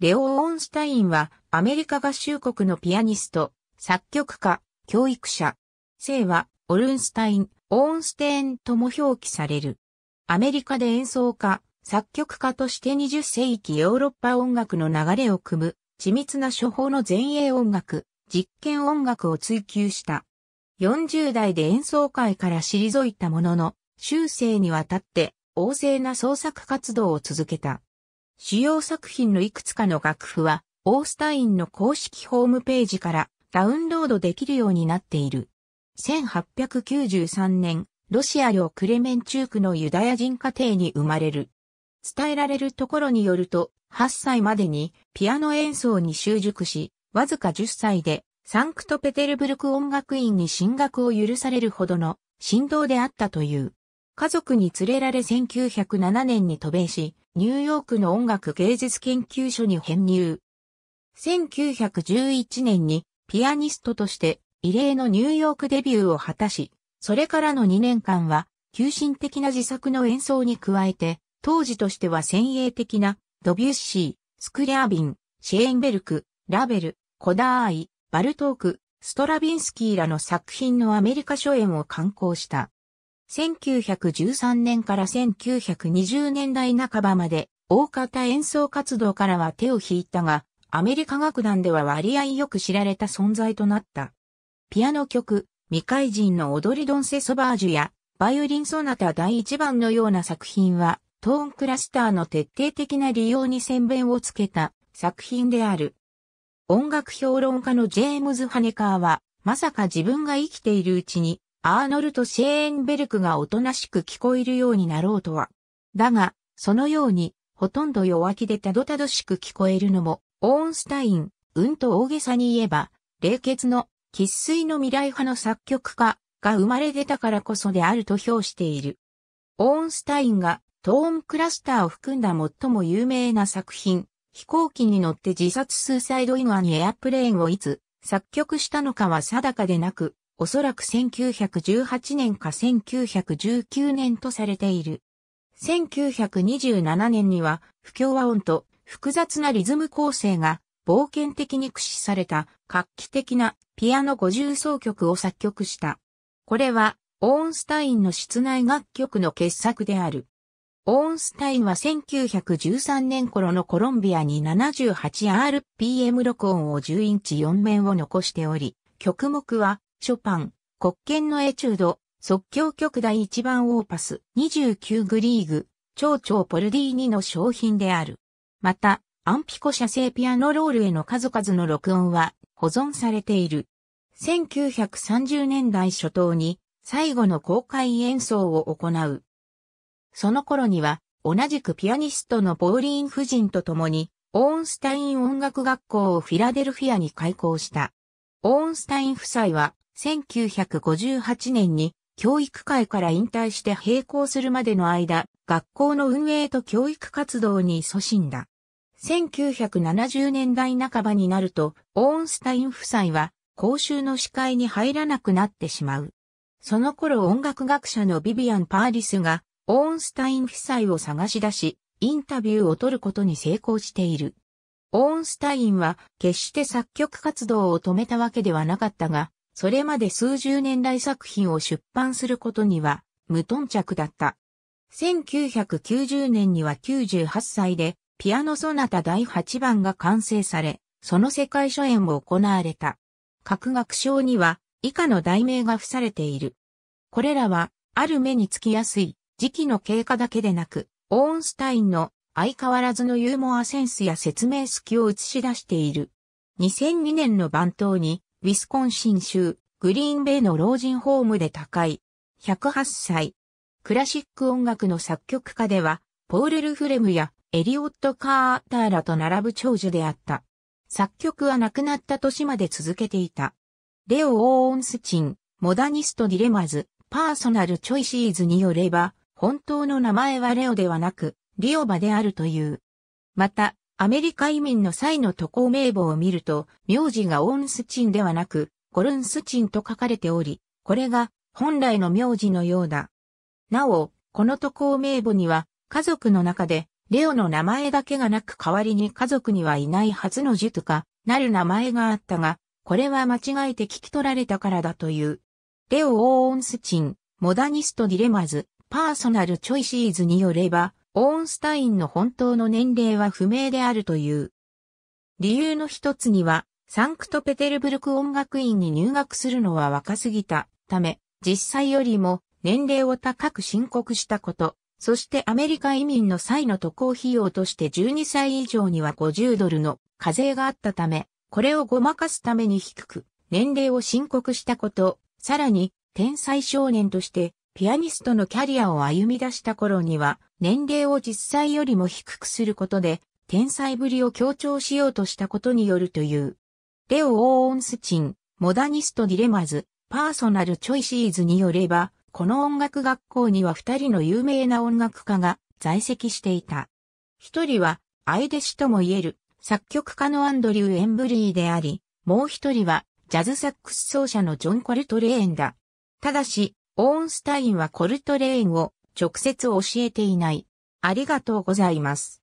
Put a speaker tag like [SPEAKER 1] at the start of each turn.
[SPEAKER 1] レオオオンスタインは、アメリカ合衆国のピアニスト、作曲家、教育者。姓は、オルンスタイン、オーンステーンとも表記される。アメリカで演奏家、作曲家として20世紀ヨーロッパ音楽の流れを組む、緻密な処方の前衛音楽、実験音楽を追求した。40代で演奏会から退いたものの、終生にわたって、旺盛な創作活動を続けた。主要作品のいくつかの楽譜は、オースタインの公式ホームページからダウンロードできるようになっている。1893年、ロシア領クレメンチュークのユダヤ人家庭に生まれる。伝えられるところによると、8歳までにピアノ演奏に習熟し、わずか10歳でサンクトペテルブルク音楽院に進学を許されるほどの振動であったという。家族に連れられ1907年に渡米し、ニューヨークの音楽芸術研究所に編入。1911年にピアニストとして異例のニューヨークデビューを果たし、それからの2年間は、急進的な自作の演奏に加えて、当時としては先鋭的な、ドビュッシー、スクリャービン、シェーンベルク、ラベル、コダーアイ、バルトーク、ストラビンスキーらの作品のアメリカ初演を刊行した。1913年から1920年代半ばまで大方演奏活動からは手を引いたが、アメリカ楽団では割合よく知られた存在となった。ピアノ曲、未開人の踊りドンセソバージュや、バイオリンソナタ第一番のような作品は、トーンクラスターの徹底的な利用に宣弁をつけた作品である。音楽評論家のジェームズ・ハネカーは、まさか自分が生きているうちにアーノルト・シェーンベルクがおとなしく聞こえるようになろうとは。だが、そのように、ほとんど弱気でたどたどしく聞こえるのも、オーンスタイン、うんと大げさに言えば、冷血の、喫水の未来派の作曲家が生まれ出たからこそであると評している。オーンスタインがトーンクラスターを含んだ最も有名な作品、飛行機に乗って自殺スーサイドインアニエアプレーンをいつ作曲したのかは定かでなく、おそらく1918年か1919年とされている。1927年には不協和音と複雑なリズム構成が冒険的に駆使された画期的なピアノ50奏曲を作曲した。これはオーンスタインの室内楽曲の傑作である。オーンスタインは1913年頃のコロンビアに 78rpm 録音を10インチ4面を残しており、曲目はショパン、国権のエチュード、即興曲第1番オーパス29グリーグ、蝶々ポルディーニの商品である。また、アンピコ社製ピアノロールへの数々の録音は保存されている。1930年代初頭に最後の公開演奏を行う。その頃には同じくピアニストのボーリーン夫人と共にオーンスタイン音楽学校をフィラデルフィアに開校した。オーンスタイン夫妻は1958年に教育界から引退して並行するまでの間、学校の運営と教育活動に勤しんだ。1970年代半ばになると、オーンスタイン夫妻は公衆の視界に入らなくなってしまう。その頃音楽学者のビビアン・パーリスが、オーンスタイン夫妻を探し出し、インタビューを取ることに成功している。オーンスタインは決して作曲活動を止めたわけではなかったが、それまで数十年来作品を出版することには無頓着だった。1990年には98歳でピアノソナタ第8番が完成され、その世界初演も行われた。各学賞には以下の題名が付されている。これらはある目につきやすい時期の経過だけでなく、オーンスタインの相変わらずのユーモアセンスや説明隙を映し出している。2002年の番頭にウィスコンシン州、グリーンベイの老人ホームで高い。108歳。クラシック音楽の作曲家では、ポール・ルフレムやエリオット・カーターらと並ぶ長寿であった。作曲は亡くなった年まで続けていた。レオ・オーオンスチン、モダニスト・ディレマズ、パーソナル・チョイシーズによれば、本当の名前はレオではなく、リオバであるという。また、アメリカ移民の際の渡航名簿を見ると、名字がオーンスチンではなく、ゴルンスチンと書かれており、これが本来の名字のようだ。なお、この渡航名簿には、家族の中で、レオの名前だけがなく代わりに家族にはいないはずのジュトか、なる名前があったが、これは間違えて聞き取られたからだという。レオ・オーンスチン、モダニスト・ディレマズ、パーソナル・チョイシーズによれば、オーンスタインの本当の年齢は不明であるという。理由の一つには、サンクトペテルブルク音楽院に入学するのは若すぎたため、実際よりも年齢を高く申告したこと、そしてアメリカ移民の際の渡航費用として12歳以上には50ドルの課税があったため、これをごまかすために低く、年齢を申告したこと、さらに、天才少年としてピアニストのキャリアを歩み出した頃には、年齢を実際よりも低くすることで、天才ぶりを強調しようとしたことによるという。レオ・オーオンスチン、モダニストディレマズ、パーソナルチョイシーズによれば、この音楽学校には二人の有名な音楽家が在籍していた。一人は、愛弟子とも言える作曲家のアンドリュー・エンブリーであり、もう一人は、ジャズサックス奏者のジョン・コルトレーンだ。ただし、オーンスタインはコルトレーンを直接教えていない。ありがとうございます。